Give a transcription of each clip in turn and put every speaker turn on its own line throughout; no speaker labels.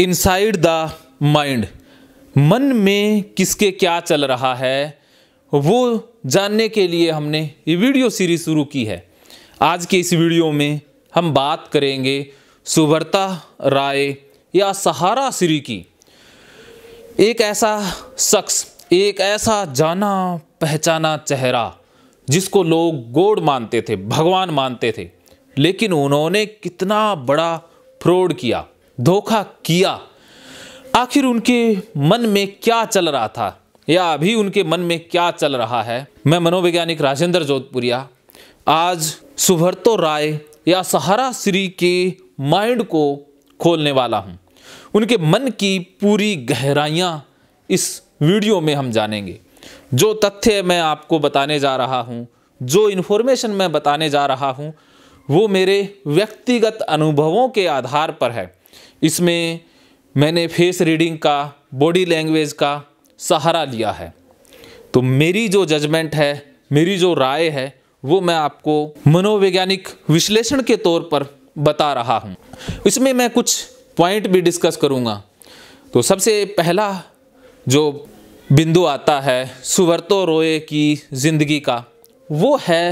inside the mind मन में किसके क्या चल रहा है वो जानने के लिए हमने ये वीडियो सीरीज शुरू की है आज के इस वीडियो में हम बात करेंगे सुवर्ता राय या सहारा श्री की एक ऐसा शख्स एक ऐसा जाना पहचाना चेहरा जिसको लोग गोड मानते थे भगवान मानते थे लेकिन उन्होंने कितना बड़ा फ्रॉड किया धोखा किया आखिर उनके मन में क्या चल रहा था या अभी उनके मन में क्या चल रहा है मैं मनोवैज्ञानिक राजेंद्र जोधपुरिया आज सुभरतो राय या सहारा श्री के माइंड को खोलने वाला हूँ उनके मन की पूरी गहराइयाँ इस वीडियो में हम जानेंगे जो तथ्य मैं आपको बताने जा रहा हूँ जो इन्फॉर्मेशन मैं बताने जा रहा हूँ वो मेरे व्यक्तिगत अनुभवों के आधार पर है इसमें मैंने फेस रीडिंग का बॉडी लैंग्वेज का सहारा लिया है तो मेरी जो जजमेंट है मेरी जो राय है वो मैं आपको मनोवैज्ञानिक विश्लेषण के तौर पर बता रहा हूँ इसमें मैं कुछ पॉइंट भी डिस्कस करूँगा तो सबसे पहला जो बिंदु आता है सुवर्तो रोए की ज़िंदगी का वो है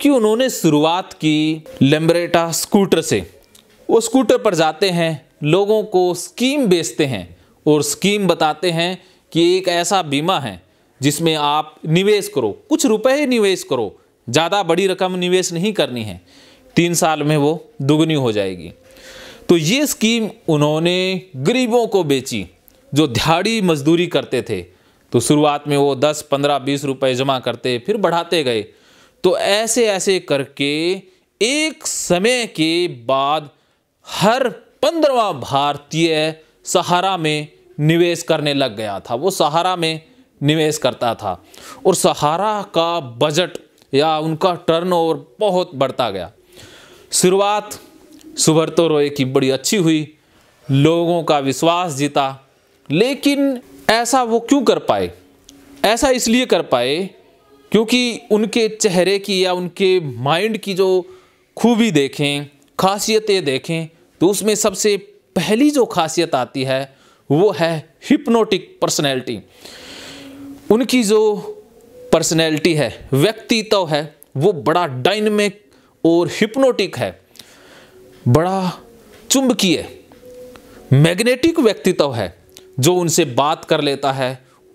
कि उन्होंने शुरुआत की लेम्बरेटा स्कूटर से वो स्कूटर पर जाते हैं लोगों को स्कीम बेचते हैं और स्कीम बताते हैं कि एक ऐसा बीमा है जिसमें आप निवेश करो कुछ रुपए ही निवेश करो ज़्यादा बड़ी रकम निवेश नहीं करनी है तीन साल में वो दुगनी हो जाएगी तो ये स्कीम उन्होंने गरीबों को बेची जो दिहाड़ी मजदूरी करते थे तो शुरुआत में वो दस पंद्रह बीस रुपए जमा करते फिर बढ़ाते गए तो ऐसे ऐसे करके एक समय के बाद हर पंद्रवा भारतीय सहारा में निवेश करने लग गया था वो सहारा में निवेश करता था और सहारा का बजट या उनका टर्नओवर बहुत बढ़ता गया शुरुआत तो रॉय की बड़ी अच्छी हुई लोगों का विश्वास जीता लेकिन ऐसा वो क्यों कर पाए ऐसा इसलिए कर पाए क्योंकि उनके चेहरे की या उनके माइंड की जो खूबी देखें खासियतें देखें तो उसमें सबसे पहली जो खासियत आती है वो है हिप्नोटिक पर्सनैलिटी उनकी जो पर्सनैलिटी है व्यक्तित्व तो है वो बड़ा डायनमिक और हिप्नोटिक है बड़ा चुंबकीय मैग्नेटिक व्यक्तित्व तो है जो उनसे बात कर लेता है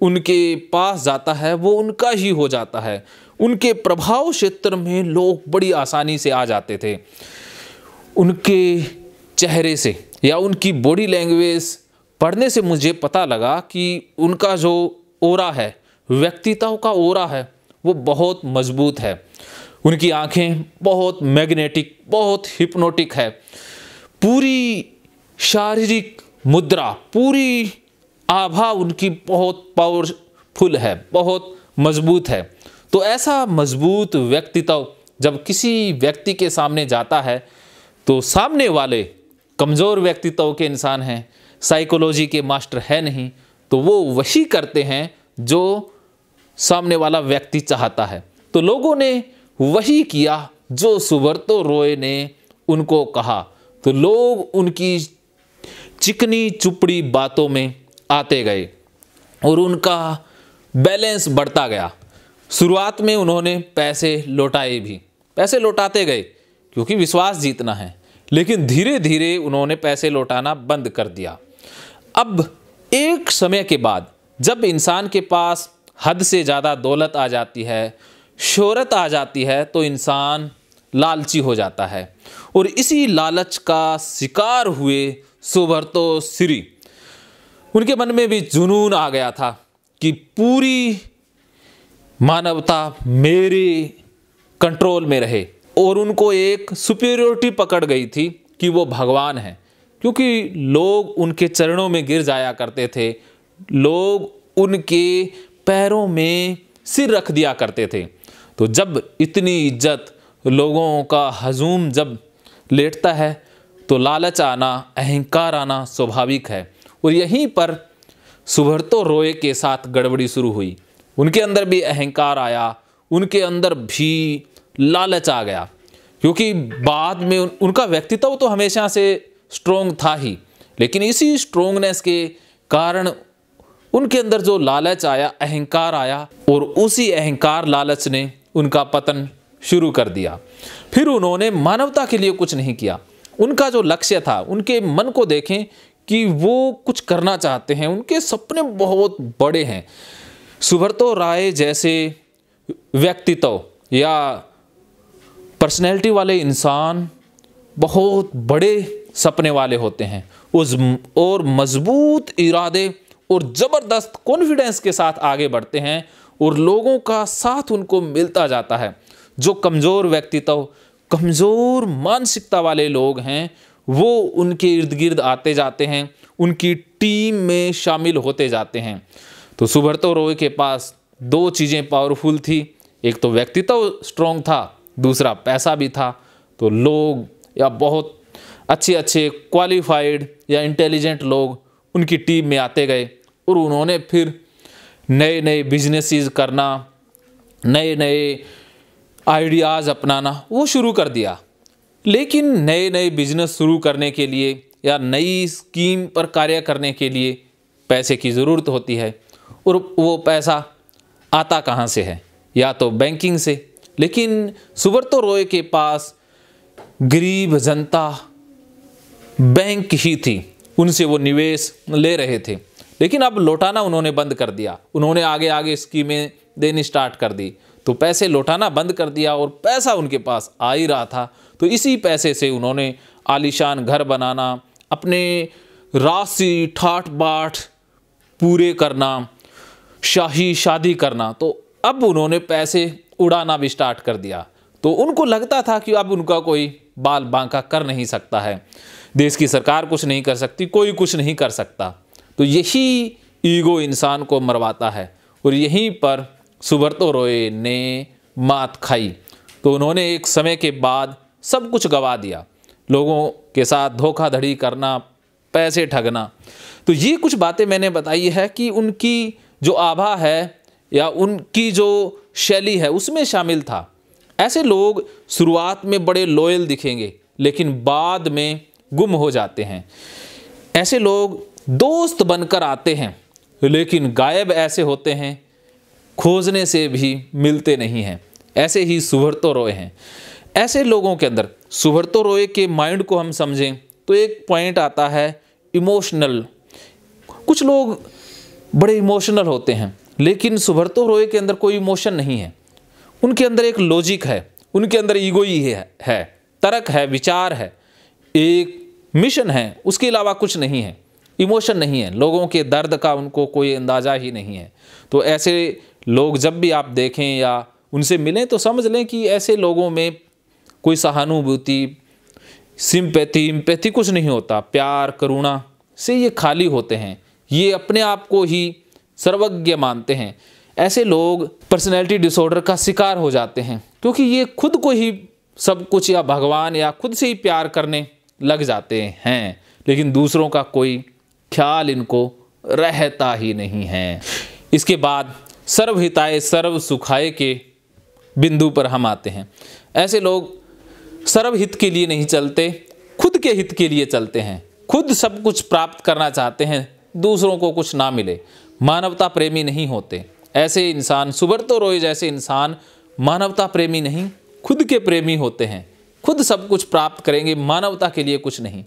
उनके पास जाता है वो उनका ही हो जाता है उनके प्रभाव क्षेत्र में लोग बड़ी आसानी से आ जाते थे उनके चेहरे से या उनकी बॉडी लैंग्वेज पढ़ने से मुझे पता लगा कि उनका जो ओरा है व्यक्तित्व का ओरा है वो बहुत मजबूत है उनकी आंखें बहुत मैग्नेटिक बहुत हिप्नोटिक है पूरी शारीरिक मुद्रा पूरी आभा उनकी बहुत पावरफुल है बहुत मजबूत है तो ऐसा मजबूत व्यक्तित्व जब किसी व्यक्ति के सामने जाता है तो सामने वाले कमज़ोर व्यक्तित्व के इंसान हैं साइकोलॉजी के मास्टर है नहीं तो वो वही करते हैं जो सामने वाला व्यक्ति चाहता है तो लोगों ने वही किया जो सुबरतो रोय ने उनको कहा तो लोग उनकी चिकनी चुपड़ी बातों में आते गए और उनका बैलेंस बढ़ता गया शुरुआत में उन्होंने पैसे लौटाए भी पैसे लौटाते गए क्योंकि विश्वास जीतना है लेकिन धीरे धीरे उन्होंने पैसे लौटाना बंद कर दिया अब एक समय के बाद जब इंसान के पास हद से ज़्यादा दौलत आ जाती है शोहरत आ जाती है तो इंसान लालची हो जाता है और इसी लालच का शिकार हुए सुभरतो श्री उनके मन में भी जुनून आ गया था कि पूरी मानवता मेरे कंट्रोल में रहे और उनको एक सुपीरियोरिटी पकड़ गई थी कि वो भगवान हैं क्योंकि लोग उनके चरणों में गिर जाया करते थे लोग उनके पैरों में सिर रख दिया करते थे तो जब इतनी इज्जत लोगों का हजूम जब लेटता है तो लालच आना अहंकार आना स्वाभाविक है और यहीं पर सुभरतो रोए के साथ गड़बड़ी शुरू हुई उनके अंदर भी अहंकार आया उनके अंदर भी लालच आ गया क्योंकि बाद में उन, उनका व्यक्तित्व तो हमेशा से स्ट्रोंग था ही लेकिन इसी स्ट्रोंगनेस के कारण उनके अंदर जो लालच आया अहंकार आया और उसी अहंकार लालच ने उनका पतन शुरू कर दिया फिर उन्होंने मानवता के लिए कुछ नहीं किया उनका जो लक्ष्य था उनके मन को देखें कि वो कुछ करना चाहते हैं उनके सपने बहुत बड़े हैं सुब्रतो राय जैसे व्यक्तित्व या पर्सनैलिटी वाले इंसान बहुत बड़े सपने वाले होते हैं उस और मजबूत इरादे और ज़बरदस्त कॉन्फिडेंस के साथ आगे बढ़ते हैं और लोगों का साथ उनको मिलता जाता है जो कमज़ोर व्यक्तित्व कमज़ोर मानसिकता वाले लोग हैं वो उनके इर्द गिर्द आते जाते हैं उनकी टीम में शामिल होते जाते हैं तो सुब्रतो रॉय के पास दो चीज़ें पावरफुल थी एक तो व्यक्तित्व स्ट्रॉन्ग था दूसरा पैसा भी था तो लोग या बहुत अच्छे अच्छे क्वालिफाइड या इंटेलिजेंट लोग उनकी टीम में आते गए और उन्होंने फिर नए नए बिजनेसेस करना नए नए आइडियाज़ अपनाना वो शुरू कर दिया लेकिन नए नए बिजनेस शुरू करने के लिए या नई स्कीम पर कार्य करने के लिए पैसे की ज़रूरत होती है और वो पैसा आता कहाँ से है या तो बैंकिंग से लेकिन सुवर्तो रॉय के पास गरीब जनता बैंक ही थी उनसे वो निवेश ले रहे थे लेकिन अब लौटाना उन्होंने बंद कर दिया उन्होंने आगे आगे स्कीमें देनी स्टार्ट कर दी तो पैसे लौटाना बंद कर दिया और पैसा उनके पास आ ही रहा था तो इसी पैसे से उन्होंने आलिशान घर बनाना अपने राशि ठाठ बाट पूरे करना शाही शादी करना तो अब उन्होंने पैसे उड़ाना भी स्टार्ट कर दिया तो उनको लगता था कि अब उनका कोई बाल बांका कर नहीं सकता है देश की सरकार कुछ नहीं कर सकती कोई कुछ नहीं कर सकता तो यही ईगो इंसान को मरवाता है और यहीं पर सुबरतो रोए ने मात खाई तो उन्होंने एक समय के बाद सब कुछ गवा दिया लोगों के साथ धोखाधड़ी करना पैसे ठगना तो ये कुछ बातें मैंने बताई है कि उनकी जो आभा है या उनकी जो शैली है उसमें शामिल था ऐसे लोग शुरुआत में बड़े लॉयल दिखेंगे लेकिन बाद में गुम हो जाते हैं ऐसे लोग दोस्त बनकर आते हैं लेकिन गायब ऐसे होते हैं खोजने से भी मिलते नहीं हैं ऐसे ही तो रोए हैं ऐसे लोगों के अंदर तो रोए के माइंड को हम समझें तो एक पॉइंट आता है इमोशनल कुछ लोग बड़े इमोशनल होते हैं लेकिन सुभरतो रोए के अंदर कोई इमोशन नहीं है उनके अंदर एक लॉजिक है उनके अंदर ईगो ही है, है तर्क है विचार है एक मिशन है उसके अलावा कुछ नहीं है इमोशन नहीं है लोगों के दर्द का उनको कोई अंदाज़ा ही नहीं है तो ऐसे लोग जब भी आप देखें या उनसे मिलें तो समझ लें कि ऐसे लोगों में कोई सहानुभूति सिंपैथी इम्पैथी कुछ नहीं होता प्यार करुणा से ये खाली होते हैं ये अपने आप को ही सर्वज्ञ मानते हैं ऐसे लोग पर्सनैलिटी डिसऑर्डर का शिकार हो जाते हैं क्योंकि ये खुद को ही सब कुछ या भगवान या खुद से ही प्यार करने लग जाते हैं लेकिन दूसरों का कोई ख्याल इनको रहता ही नहीं है इसके बाद सर्वहिताय सर्व सुखाय के बिंदु पर हम आते हैं ऐसे लोग सर्वहित के लिए नहीं चलते खुद के हित के लिए चलते हैं खुद सब कुछ प्राप्त करना चाहते हैं दूसरों को कुछ ना मिले मानवता प्रेमी नहीं होते ऐसे इंसान सुबर तो रोए जैसे इंसान मानवता प्रेमी नहीं खुद के प्रेमी होते हैं खुद सब कुछ प्राप्त करेंगे मानवता के लिए कुछ नहीं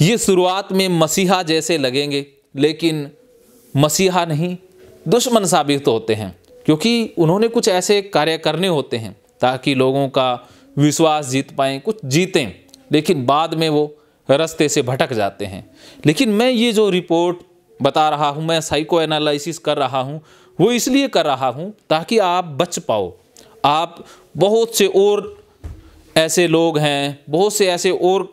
ये शुरुआत में मसीहा जैसे लगेंगे लेकिन मसीहा नहीं दुश्मन साबित होते हैं क्योंकि उन्होंने कुछ ऐसे कार्य करने होते हैं ताकि लोगों का विश्वास जीत पाएँ कुछ जीतें लेकिन बाद में वो रास्ते से भटक जाते हैं लेकिन मैं ये जो रिपोर्ट बता रहा हूँ मैं साइको एनालिसिस कर रहा हूँ वो इसलिए कर रहा हूँ ताकि आप बच पाओ आप बहुत से और ऐसे लोग हैं बहुत से ऐसे और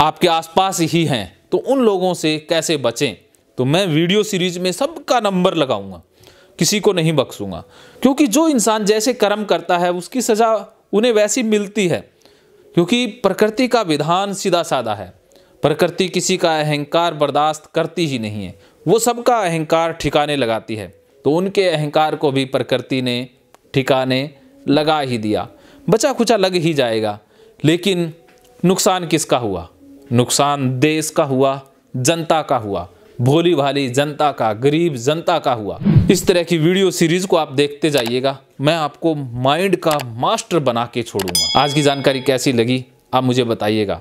आपके आसपास ही हैं तो उन लोगों से कैसे बचें तो मैं वीडियो सीरीज में सबका नंबर लगाऊंगा किसी को नहीं बख्सूंगा क्योंकि जो इंसान जैसे कर्म करता है उसकी सज़ा उन्हें वैसी मिलती है क्योंकि प्रकृति का विधान सीधा साधा है प्रकृति किसी का अहंकार बर्दाश्त करती ही नहीं है वो सबका अहंकार ठिकाने लगाती है तो उनके अहंकार को भी प्रकृति ने ठिकाने लगा ही दिया बचा खुचा लग ही जाएगा लेकिन नुकसान किसका हुआ नुकसान देश का हुआ जनता का हुआ भोली भाली जनता का गरीब जनता का हुआ इस तरह की वीडियो सीरीज को आप देखते जाइएगा मैं आपको माइंड का मास्टर बना के छोड़ूंगा आज की जानकारी कैसी लगी आप मुझे बताइएगा